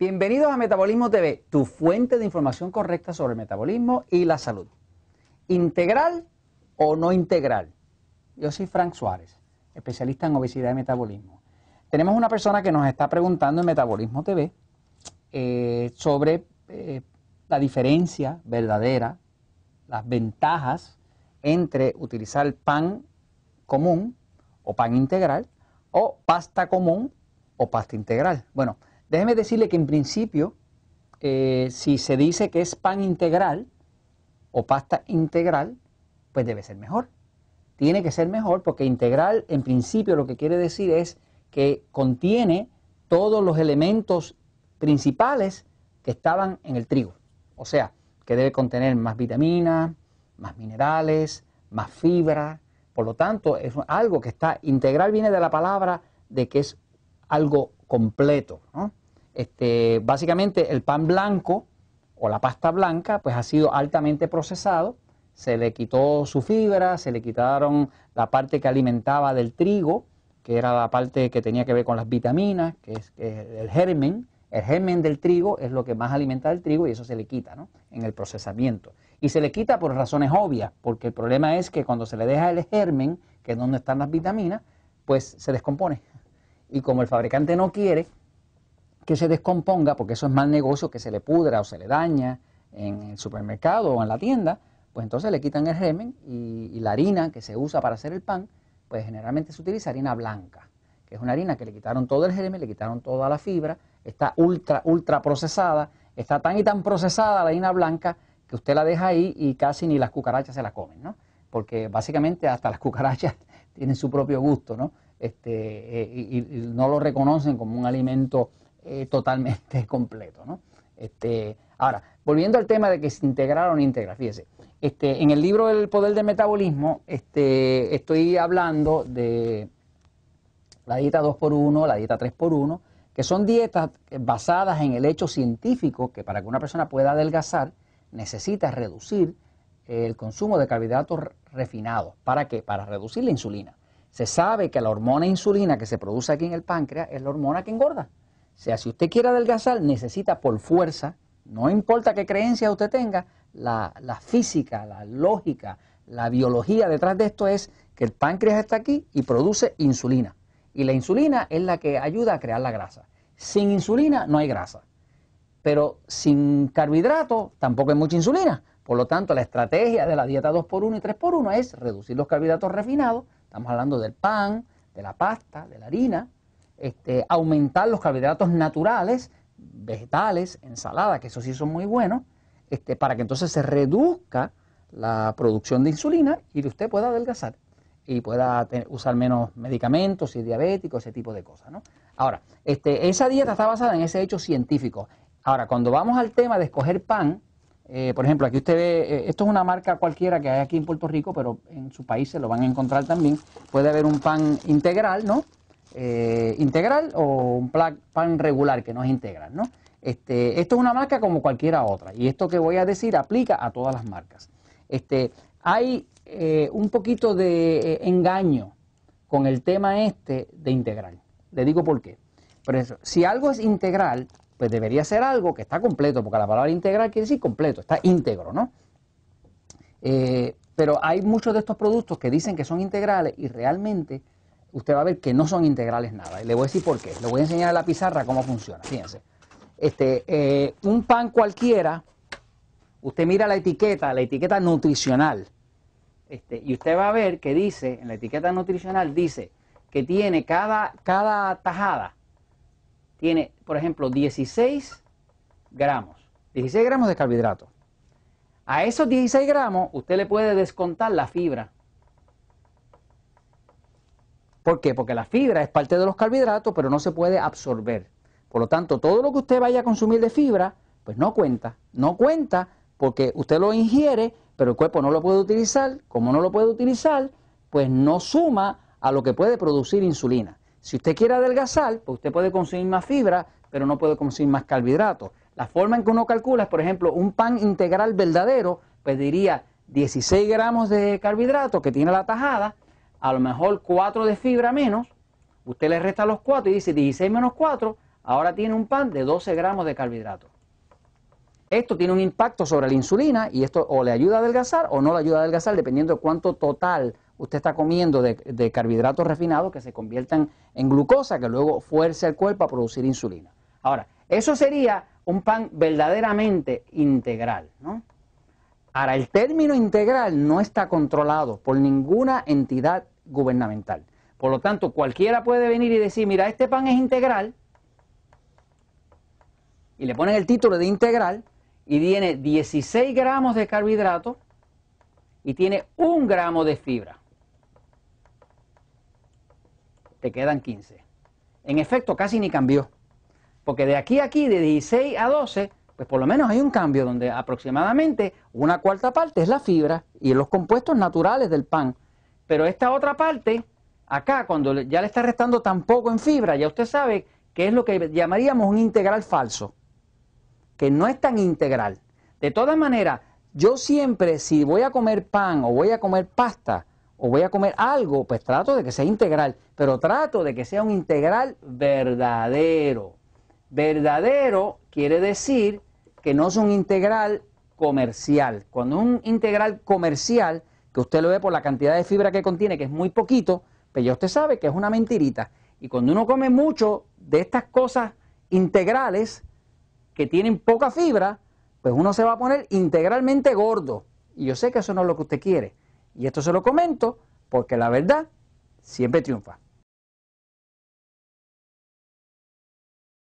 Bienvenidos a Metabolismo TV, tu fuente de información correcta sobre el metabolismo y la salud. ¿Integral o no integral? Yo soy Frank Suárez, especialista en obesidad y metabolismo. Tenemos una persona que nos está preguntando en Metabolismo TV eh, sobre eh, la diferencia verdadera, las ventajas entre utilizar pan común o pan integral o pasta común o pasta integral. Bueno, Déjeme decirle que en principio, eh, si se dice que es pan integral o pasta integral, pues debe ser mejor. Tiene que ser mejor porque integral en principio lo que quiere decir es que contiene todos los elementos principales que estaban en el trigo. O sea, que debe contener más vitaminas, más minerales, más fibra. Por lo tanto, es algo que está integral, viene de la palabra de que es algo completo. ¿no? Este, básicamente el pan blanco o la pasta blanca pues ha sido altamente procesado, se le quitó su fibra, se le quitaron la parte que alimentaba del trigo, que era la parte que tenía que ver con las vitaminas, que es, el germen, el germen del trigo es lo que más alimenta el trigo y eso se le quita ¿no? en el procesamiento. Y se le quita por razones obvias, porque el problema es que cuando se le deja el germen, que es donde están las vitaminas, pues se descompone. Y como el fabricante no quiere que se descomponga, porque eso es mal negocio, que se le pudra o se le daña en el supermercado o en la tienda, pues entonces le quitan el germen y, la harina que se usa para hacer el pan, pues generalmente se utiliza harina blanca, que es una harina que le quitaron todo el germen, le quitaron toda la fibra, está ultra, ultra procesada, está tan y tan procesada la harina blanca que usted la deja ahí y casi ni las cucarachas se la comen, ¿no? Porque básicamente hasta las cucarachas tienen su propio gusto, ¿no? Este, eh, y, y no lo reconocen como un alimento eh, totalmente completo. ¿no? Este, ahora, volviendo al tema de que se integraron o fíjese, este, en el libro El poder del metabolismo este, estoy hablando de la dieta 2x1, la dieta 3x1, que son dietas basadas en el hecho científico que para que una persona pueda adelgazar necesita reducir el consumo de carbohidratos refinados. ¿Para qué? Para reducir la insulina. Se sabe que la hormona insulina que se produce aquí en el páncreas es la hormona que engorda. O sea, si usted quiere adelgazar, necesita por fuerza, no importa qué creencias usted tenga, la, física, la lógica, la biología detrás de esto es que el páncreas está aquí y produce insulina. Y la insulina es la que ayuda a crear la grasa. Sin insulina no hay grasa. Pero sin carbohidratos tampoco hay mucha insulina. Por lo tanto, la estrategia de la dieta 2x1 y 3x1 es reducir los carbohidratos refinados. Estamos hablando del pan, de la pasta, de la harina, este, aumentar los carbohidratos naturales, vegetales, ensaladas, que eso sí son muy buenos, este, para que entonces se reduzca la producción de insulina y usted pueda adelgazar y pueda usar menos medicamentos, si es diabético, ese tipo de cosas. ¿no? Ahora, este, esa dieta está basada en ese hecho científico. Ahora, cuando vamos al tema de escoger pan, eh, por ejemplo, aquí usted ve, eh, esto es una marca cualquiera que hay aquí en Puerto Rico, pero en su país se lo van a encontrar también. Puede haber un pan integral, ¿no? Eh, integral o un pan regular que no es integral, ¿no? Este, esto es una marca como cualquiera otra y esto que voy a decir aplica a todas las marcas. Este, hay eh, un poquito de eh, engaño con el tema este de integral. Le digo por qué. Por eso, si algo es integral, pues debería ser algo que está completo, porque la palabra integral quiere decir completo, está íntegro, ¿no? pero hay muchos de estos productos que dicen que son integrales y realmente usted va a ver que no son integrales nada. Y le voy a decir por qué. Le voy a enseñar a la pizarra cómo funciona. Fíjense. Este, eh, un pan cualquiera, usted mira la etiqueta, la etiqueta nutricional. Este, y usted va a ver que dice, en la etiqueta nutricional dice que tiene cada, cada tajada, tiene, por ejemplo, 16 gramos. 16 gramos de carbohidratos. A esos 16 gramos usted le puede descontar la fibra. ¿Por qué? Porque la fibra es parte de los carbohidratos, pero no se puede absorber. Por lo tanto, todo lo que usted vaya a consumir de fibra, pues no cuenta. No cuenta porque usted lo ingiere, pero el cuerpo no lo puede utilizar. Como no lo puede utilizar, pues no suma a lo que puede producir insulina. Si usted quiere adelgazar, pues usted puede consumir más fibra, pero no puede consumir más carbohidratos. La forma en que uno calcula es, por ejemplo, un pan integral verdadero, pues diría 16 gramos de carbohidratos que tiene la tajada, a lo mejor 4 de fibra menos, usted le resta los 4 y dice 16 menos 4, ahora tiene un pan de 12 gramos de carbohidratos. Esto tiene un impacto sobre la insulina y esto o le ayuda a adelgazar o no le ayuda a adelgazar, dependiendo de cuánto total usted está comiendo de, carbohidratos refinados que se conviertan en glucosa, que luego fuerza el cuerpo a producir insulina. Ahora, eso sería un pan verdaderamente integral, ¿no? Ahora, el término integral no está controlado por ninguna entidad gubernamental. Por lo tanto, cualquiera puede venir y decir, mira, este pan es integral, y le ponen el título de integral, y tiene 16 gramos de carbohidrato y tiene un gramo de fibra. Te quedan 15. En efecto, casi ni cambió, porque de aquí a aquí, de 16 a 12, pues por lo menos hay un cambio donde aproximadamente una cuarta parte es la fibra y los compuestos naturales del pan. Pero esta otra parte, acá, cuando ya le está restando tampoco en fibra, ya usted sabe que es lo que llamaríamos un integral falso, que no es tan integral. De todas maneras, yo siempre, si voy a comer pan o voy a comer pasta o voy a comer algo, pues trato de que sea integral, pero trato de que sea un integral verdadero. Verdadero quiere decir que no es un integral comercial. Cuando un integral comercial, que usted lo ve por la cantidad de fibra que contiene, que es muy poquito, pues ya usted sabe que es una mentirita. Y cuando uno come mucho de estas cosas integrales que tienen poca fibra, pues uno se va a poner integralmente gordo. Y yo sé que eso no es lo que usted quiere. Y esto se lo comento porque la verdad siempre triunfa.